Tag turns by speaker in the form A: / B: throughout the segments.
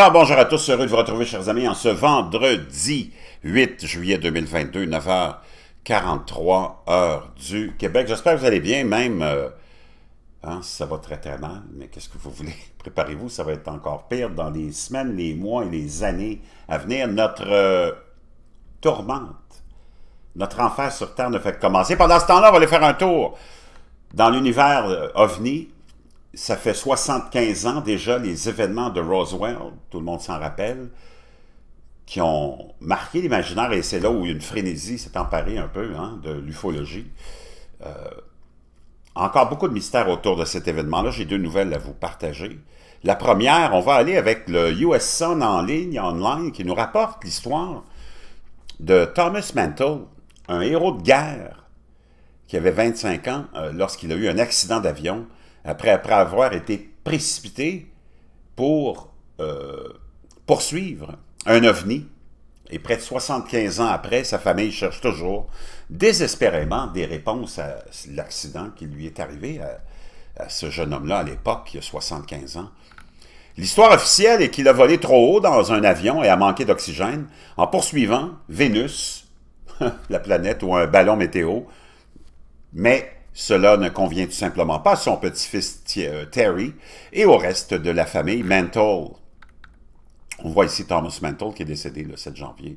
A: Alors bonjour à tous, heureux de vous retrouver chers amis en ce vendredi 8 juillet 2022, 9h43 heure du Québec. J'espère que vous allez bien, même euh, hein, ça va très très mais qu'est-ce que vous voulez? Préparez-vous, ça va être encore pire dans les semaines, les mois et les années à venir. Notre euh, tourmente, notre enfer sur Terre ne fait que commencer. Pendant ce temps-là, on va aller faire un tour dans l'univers euh, ovni, ça fait 75 ans déjà les événements de Roswell, tout le monde s'en rappelle, qui ont marqué l'imaginaire, et c'est là où une frénésie s'est emparée un peu hein, de l'ufologie. Euh, encore beaucoup de mystères autour de cet événement-là. J'ai deux nouvelles à vous partager. La première, on va aller avec le US Sun en ligne, online, qui nous rapporte l'histoire de Thomas Mantle, un héros de guerre qui avait 25 ans euh, lorsqu'il a eu un accident d'avion après, avoir été précipité pour euh, poursuivre un ovni. Et près de 75 ans après, sa famille cherche toujours désespérément des réponses à l'accident qui lui est arrivé à, à ce jeune homme-là à l'époque, il y a 75 ans. L'histoire officielle est qu'il a volé trop haut dans un avion et a manqué d'oxygène en poursuivant Vénus, la planète ou un ballon météo, mais cela ne convient tout simplement pas à son petit-fils euh, Terry et au reste de la famille Mantle. On voit ici Thomas Mantle qui est décédé le 7 janvier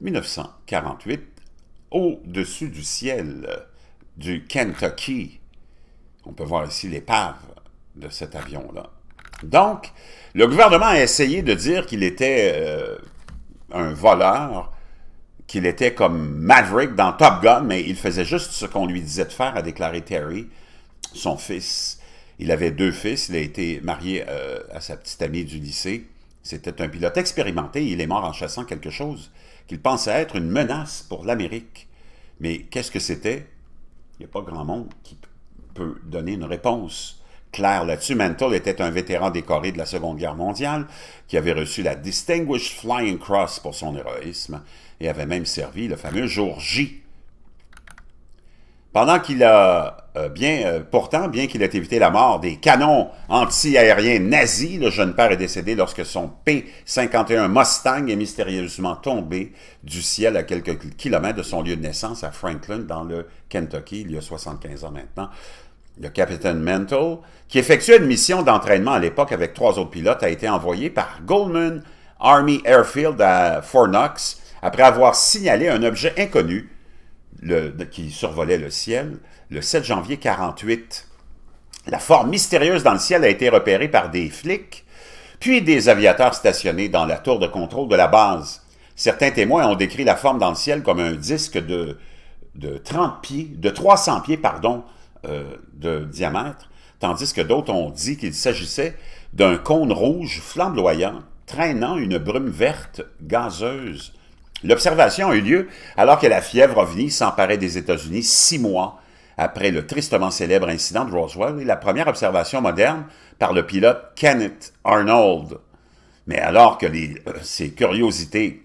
A: 1948 au-dessus du ciel du Kentucky. On peut voir ici l'épave de cet avion-là. Donc, le gouvernement a essayé de dire qu'il était euh, un voleur qu'il était comme Maverick dans Top Gun, mais il faisait juste ce qu'on lui disait de faire, a déclaré Terry, son fils. Il avait deux fils, il a été marié euh, à sa petite amie du lycée. C'était un pilote expérimenté, il est mort en chassant quelque chose qu'il pensait être une menace pour l'Amérique. Mais qu'est-ce que c'était? Il n'y a pas grand monde qui peut donner une réponse clair là-dessus. était un vétéran décoré de la Seconde Guerre mondiale qui avait reçu la Distinguished Flying Cross pour son héroïsme et avait même servi le fameux jour J. Pendant qu'il a euh, bien, euh, pourtant, bien qu'il ait évité la mort des canons anti-aériens nazis, le jeune père est décédé lorsque son P-51 Mustang est mystérieusement tombé du ciel à quelques kilomètres de son lieu de naissance à Franklin, dans le Kentucky, il y a 75 ans maintenant le Capitaine Mantle, qui effectuait une mission d'entraînement à l'époque avec trois autres pilotes, a été envoyé par Goldman Army Airfield à Fort Knox après avoir signalé un objet inconnu qui survolait le ciel le 7 janvier 48. La forme mystérieuse dans le ciel a été repérée par des flics, puis des aviateurs stationnés dans la tour de contrôle de la base. Certains témoins ont décrit la forme dans le ciel comme un disque de, de pieds, de 300 pieds, pardon, euh, de diamètre, tandis que d'autres ont dit qu'il s'agissait d'un cône rouge flamboyant traînant une brume verte gazeuse. L'observation a eu lieu alors que la fièvre venu s'emparait des États-Unis six mois après le tristement célèbre incident de Roswell et la première observation moderne par le pilote Kenneth Arnold. Mais alors que euh, ces curiosités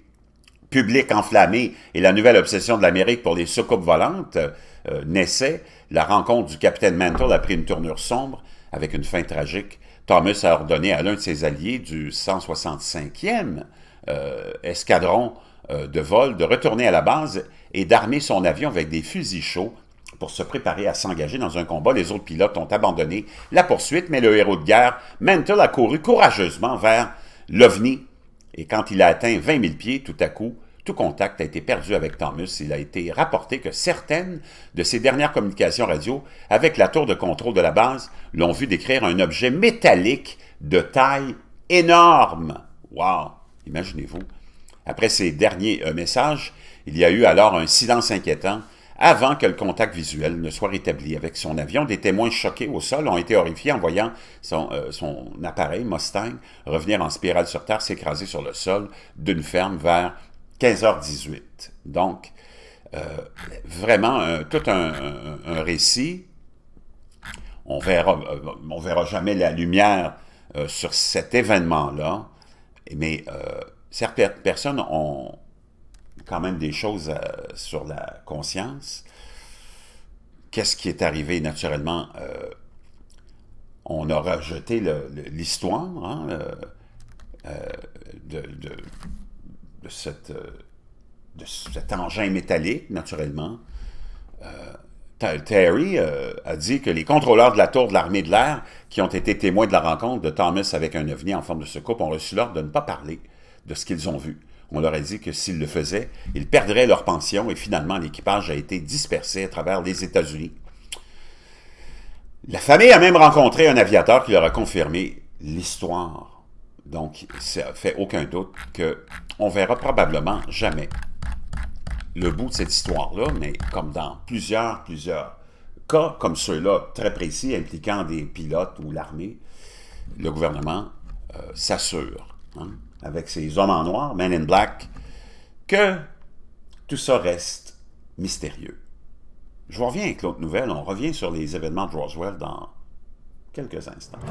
A: public enflammé et la nouvelle obsession de l'Amérique pour les soucoupes volantes euh, naissait, la rencontre du capitaine Mantle a pris une tournure sombre avec une fin tragique. Thomas a ordonné à l'un de ses alliés du 165e euh, escadron euh, de vol de retourner à la base et d'armer son avion avec des fusils chauds pour se préparer à s'engager dans un combat. Les autres pilotes ont abandonné la poursuite, mais le héros de guerre, Mantle, a couru courageusement vers l'OVNI. Et quand il a atteint 20 000 pieds, tout à coup, tout contact a été perdu avec Thomas. Il a été rapporté que certaines de ses dernières communications radio avec la tour de contrôle de la base l'ont vu décrire un objet métallique de taille énorme. Wow! Imaginez-vous. Après ces derniers euh, messages, il y a eu alors un silence inquiétant avant que le contact visuel ne soit rétabli avec son avion, des témoins choqués au sol ont été horrifiés en voyant son, euh, son appareil Mustang revenir en spirale sur Terre, s'écraser sur le sol d'une ferme vers 15h18. Donc, euh, vraiment, tout un, récit. On verra, euh, on verra jamais la lumière euh, sur cet événement-là, mais certaines personnes ont quand même des choses sur la conscience. Qu'est-ce qui est arrivé naturellement? on a rejeté l'histoire, hein, de, euh, de, cet engin métallique, naturellement, euh, Terry euh, a dit que les contrôleurs de la tour de l'armée de l'air, qui ont été témoins de la rencontre de Thomas avec un ovni en forme de secoupe, ont reçu l'ordre de ne pas parler de ce qu'ils ont vu. On leur a dit que s'ils le faisaient, ils perdraient leur pension et finalement l'équipage a été dispersé à travers les États-Unis. La famille a même rencontré un aviateur qui leur a confirmé l'histoire donc, ça fait aucun doute qu'on verra probablement jamais le bout de cette histoire-là, mais comme dans plusieurs, plusieurs cas comme ceux-là, très précis, impliquant des pilotes ou l'armée, le gouvernement euh, s'assure, hein, avec ses hommes en noir, men in black, que tout ça reste mystérieux. Je reviens avec l'autre nouvelle, on revient sur les événements de Roswell dans quelques instants.